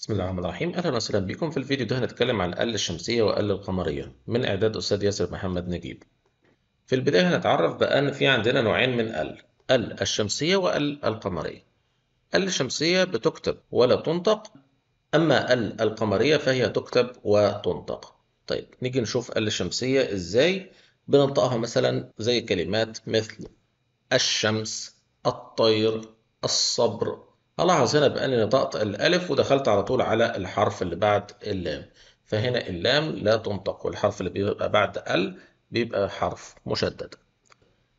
بسم الله الرحمن الرحيم اهلا وسهلا بكم في الفيديو ده هنتكلم عن الآلة الشمسية والآلة القمرية من اعداد استاذ ياسر محمد نجيب في البداية هنتعرف بأن في عندنا نوعين من ال ال الشمسية وال القمرية ال الشمسية بتكتب ولا تنطق أما ال القمرية فهي تكتب وتنطق طيب نيجي نشوف ال الشمسية ازاي بننطقها مثلا زي كلمات مثل الشمس الطير الصبر هلاحظ هنا بأني نطقت الألف ودخلت على طول على الحرف اللي بعد اللام فهنا اللام لا تنطق والحرف اللي بيبقى بعد ال بيبقى حرف مشدد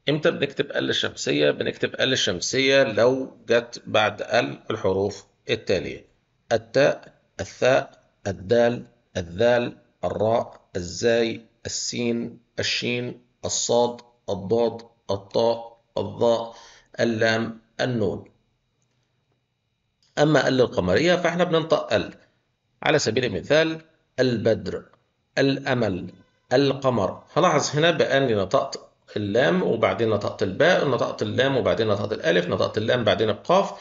امتى بنكتب ال الشمسية؟ بنكتب ال الشمسية لو جت بعد ال الحروف التالية التاء الثاء الدال الذال الراء الزاي السين الشين الصاد الضاد الطاء الظاء اللام النون أما ال القمرية فإحنا بننطق ال على سبيل المثال البدر الأمل القمر هلاحظ هنا بأني نطقت اللام وبعدين نطقت الباء نطقت اللام وبعدين نطقت الألف نطقت اللام بعدين القاف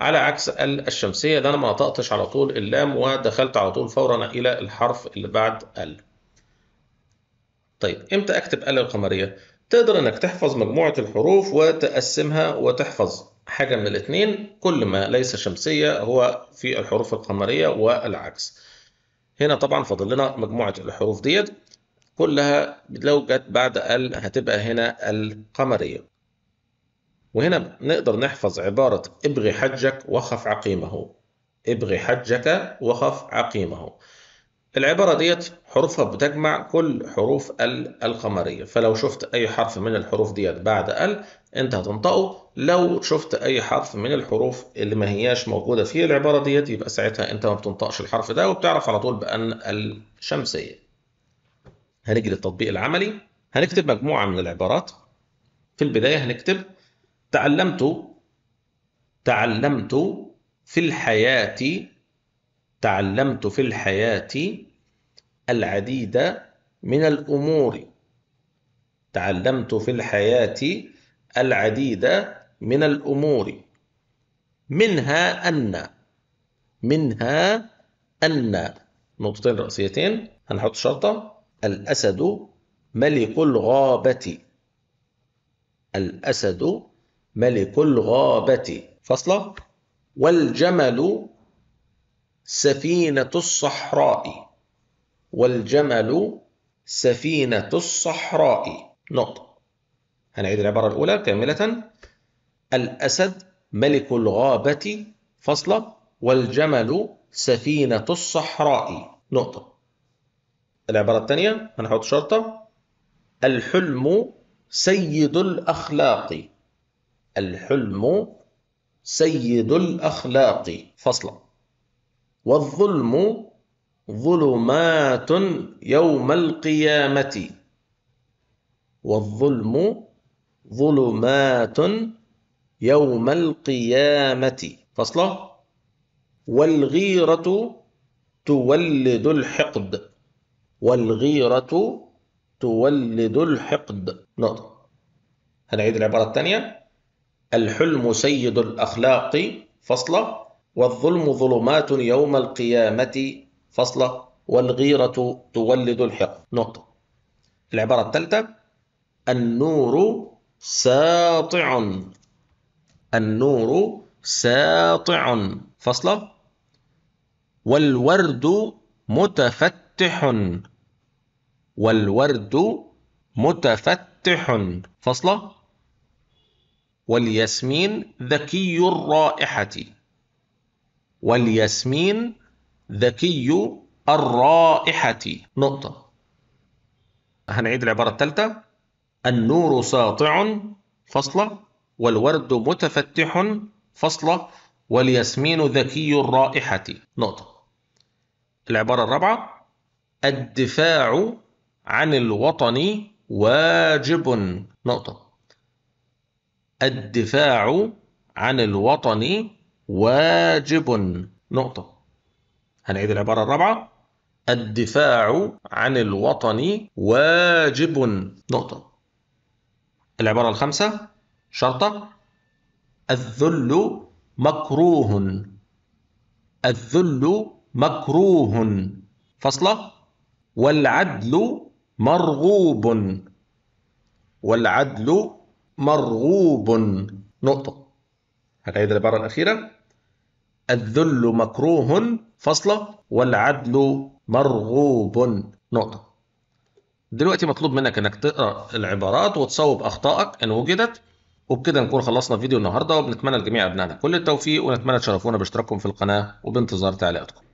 على عكس ال الشمسية ده أنا ما نطقتش على طول اللام ودخلت على طول فورا إلى الحرف اللي بعد ال طيب إمتى أكتب ال القمرية؟ تقدر إنك تحفظ مجموعة الحروف وتقسمها وتحفظ حاجة من الاثنين كل ما ليس شمسية هو في الحروف القمرية والعكس هنا طبعا فاضل لنا مجموعة الحروف ديت كلها لو جت بعد ال هتبقى هنا القمرية وهنا نقدر نحفظ عبارة ابغي حجك وخف عقيمه ابغي حجك وخف عقيمه العبارة ديت حروفها بتجمع كل حروف ال القمرية فلو شفت أي حرف من الحروف ديت بعد ال أنت هتنطقه لو شفت أي حرف من الحروف اللي ما هياش موجودة في العبارة ديت يبقى ساعتها أنت ما بتنطقش الحرف ده وبتعرف على طول بأن الشمسية هنيجي للتطبيق العملي هنكتب مجموعة من العبارات في البداية هنكتب تعلمت تعلمت في الحياة تعلمت في الحياة العديد من الأمور تعلمت في الحياة العديد من الأمور منها أن منها أن نقطتين رأسيتين هنحط شرطة الأسد ملك الغابة الأسد ملك الغابة فصلة والجمل سفينة الصحراء والجمل سفينة الصحراء نقطة هنعيد العبارة الأولى كاملة الأسد ملك الغابة فصلة والجمل سفينة الصحراء نقطة العبارة الثانية هنحط شرطة الحلم سيد الأخلاق الحلم سيد الأخلاق فصلًا والظلم ظلمات يوم القيامة والظلم ظلمات يوم القيامة فصله والغيرة تولد الحقد والغيرة تولد الحقد نقطة هنعيد العبارة الثانية الحلم سيد الأخلاق فصله والظلم ظلمات يوم القيامة فصلة والغيرة تولد الحقد نقطة العبارة الثالثة النور ساطع النور ساطع فصلة والورد متفتح والورد متفتح فصلة والياسمين ذكي الرائحة والياسمين ذكي الرائحة نقطة هنعيد العبارة الثالثة النور ساطع فصلة والورد متفتح فصلة والياسمين ذكي الرائحة نقطة العبارة الرابعة الدفاع عن الوطن واجب نقطة الدفاع عن الوطن واجب نقطة هنعيد العبارة الرابعة الدفاع عن الوطن واجب نقطة العبارة الخامسة شرطة الذل مكروه الذل مكروه فصلة والعدل مرغوب والعدل مرغوب نقطة هنعيد العبارة الأخيرة الذل مكروه فصلة والعدل مرغوب نقطة دلوقتي مطلوب منك انك تقرا العبارات وتصوب اخطائك ان وجدت وبكده نكون خلصنا فيديو النهارده وبنتمنى لجميع ابنائنا كل التوفيق ونتمنى تشرفونا باشتراككم في القناه وبانتظار تعليقاتكم